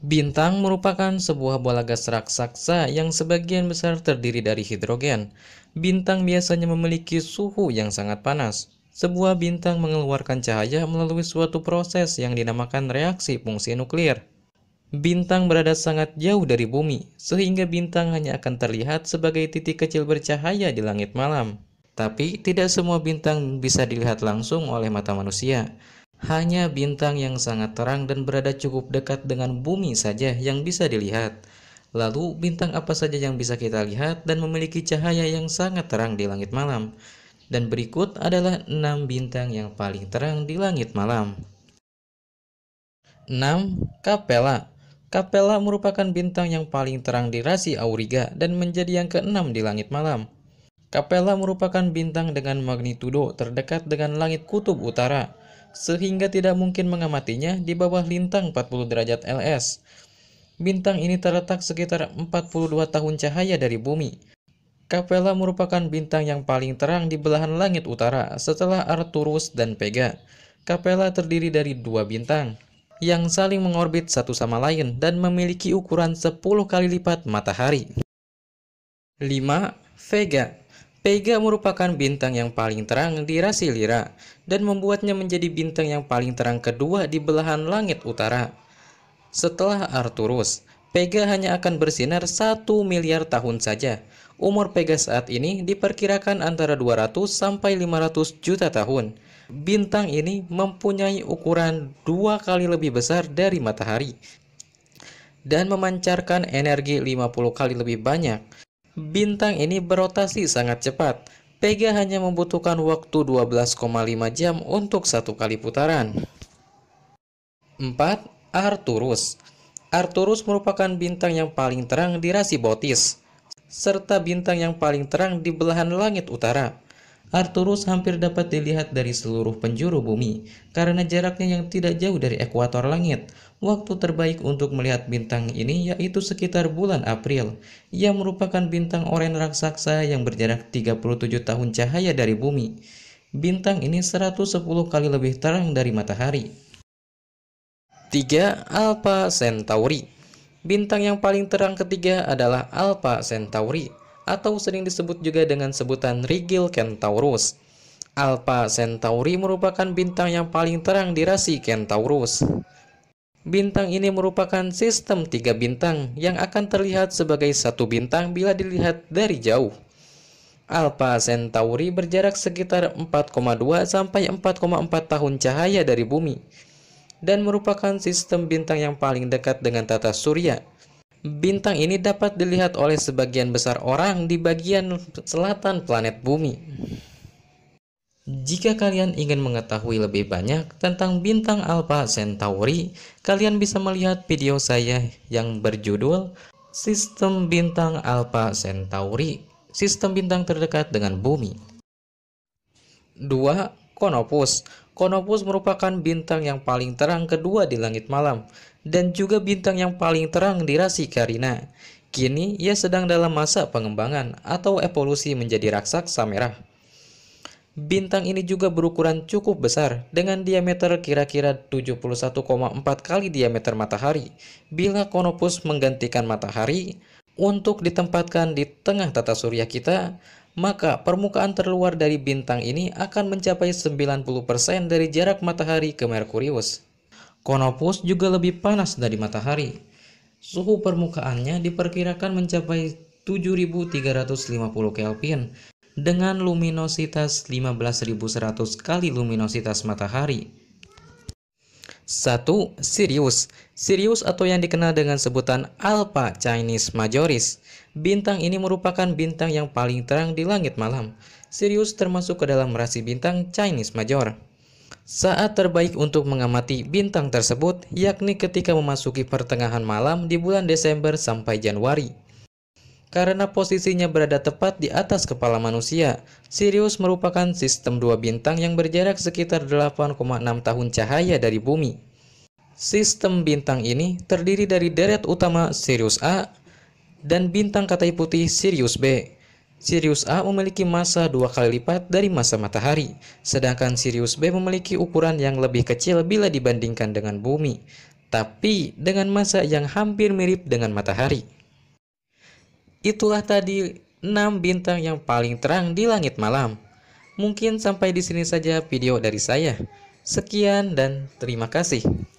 Bintang merupakan sebuah bola gas raksasa yang sebagian besar terdiri dari hidrogen. Bintang biasanya memiliki suhu yang sangat panas. Sebuah bintang mengeluarkan cahaya melalui suatu proses yang dinamakan reaksi fungsi nuklir. Bintang berada sangat jauh dari bumi, sehingga bintang hanya akan terlihat sebagai titik kecil bercahaya di langit malam. Tapi, tidak semua bintang bisa dilihat langsung oleh mata manusia. Hanya bintang yang sangat terang dan berada cukup dekat dengan bumi saja yang bisa dilihat. Lalu, bintang apa saja yang bisa kita lihat dan memiliki cahaya yang sangat terang di langit malam? Dan berikut adalah 6 bintang yang paling terang di langit malam. 6. Capella Capella merupakan bintang yang paling terang di rasi Auriga dan menjadi yang keenam di langit malam. Capella merupakan bintang dengan magnitudo terdekat dengan langit kutub utara sehingga tidak mungkin mengamatinya di bawah lintang 40 derajat LS. Bintang ini terletak sekitar 42 tahun cahaya dari bumi. Capella merupakan bintang yang paling terang di belahan langit utara setelah Arcturus dan Vega. Capella terdiri dari dua bintang yang saling mengorbit satu sama lain dan memiliki ukuran 10 kali lipat matahari. 5. Vega Vega merupakan bintang yang paling terang di rasi Lira dan membuatnya menjadi bintang yang paling terang kedua di belahan langit utara. Setelah Arturus, Vega hanya akan bersinar 1 miliar tahun saja. Umur Vega saat ini diperkirakan antara 200 sampai 500 juta tahun. Bintang ini mempunyai ukuran dua kali lebih besar dari matahari dan memancarkan energi 50 kali lebih banyak Hmm. Bintang ini berotasi sangat cepat. Vega hanya membutuhkan waktu 12,5 jam untuk satu kali putaran. 4. Arturus Arturus merupakan bintang yang paling terang di rasi Botis, serta bintang yang paling terang di belahan langit utara. Arcturus hampir dapat dilihat dari seluruh penjuru bumi karena jaraknya yang tidak jauh dari ekuator langit. Waktu terbaik untuk melihat bintang ini yaitu sekitar bulan April. Ia merupakan bintang oranye raksasa yang berjarak 37 tahun cahaya dari bumi. Bintang ini 110 kali lebih terang dari matahari. 3. Alpha Centauri Bintang yang paling terang ketiga adalah Alpha Centauri atau sering disebut juga dengan sebutan Rigel Centaurus. Alpha Centauri merupakan bintang yang paling terang di rasi Centaurus. Bintang ini merupakan sistem tiga bintang yang akan terlihat sebagai satu bintang bila dilihat dari jauh. Alpha Centauri berjarak sekitar 4,2 sampai 4,4 tahun cahaya dari bumi dan merupakan sistem bintang yang paling dekat dengan tata surya Bintang ini dapat dilihat oleh sebagian besar orang di bagian selatan planet bumi. Jika kalian ingin mengetahui lebih banyak tentang bintang Alpha Centauri, kalian bisa melihat video saya yang berjudul Sistem Bintang Alpha Centauri, sistem bintang terdekat dengan bumi. 2. Konopus. Konopus merupakan bintang yang paling terang kedua di langit malam dan juga bintang yang paling terang di rasi Karina. Kini ia sedang dalam masa pengembangan atau evolusi menjadi raksasa merah. Bintang ini juga berukuran cukup besar dengan diameter kira-kira 71,4 kali diameter matahari bila Konopus menggantikan matahari untuk ditempatkan di tengah tata surya kita maka permukaan terluar dari bintang ini akan mencapai 90% dari jarak matahari ke Merkurius. Konopus juga lebih panas dari matahari. Suhu permukaannya diperkirakan mencapai 7350 Kelvin dengan luminositas 15100 kali luminositas matahari. Satu, Sirius. Sirius atau yang dikenal dengan sebutan Alpha Chinese Majoris. Bintang ini merupakan bintang yang paling terang di langit malam. Sirius termasuk ke dalam rasi bintang Chinese Major. Saat terbaik untuk mengamati bintang tersebut yakni ketika memasuki pertengahan malam di bulan Desember sampai Januari. Karena posisinya berada tepat di atas kepala manusia, Sirius merupakan sistem dua bintang yang berjarak sekitar 8,6 tahun cahaya dari bumi. Sistem bintang ini terdiri dari deret utama Sirius A dan bintang katai putih Sirius B. Sirius A memiliki massa dua kali lipat dari massa matahari, sedangkan Sirius B memiliki ukuran yang lebih kecil bila dibandingkan dengan bumi, tapi dengan massa yang hampir mirip dengan matahari. Itulah tadi 6 bintang yang paling terang di langit malam. Mungkin sampai di sini saja video dari saya. Sekian dan terima kasih.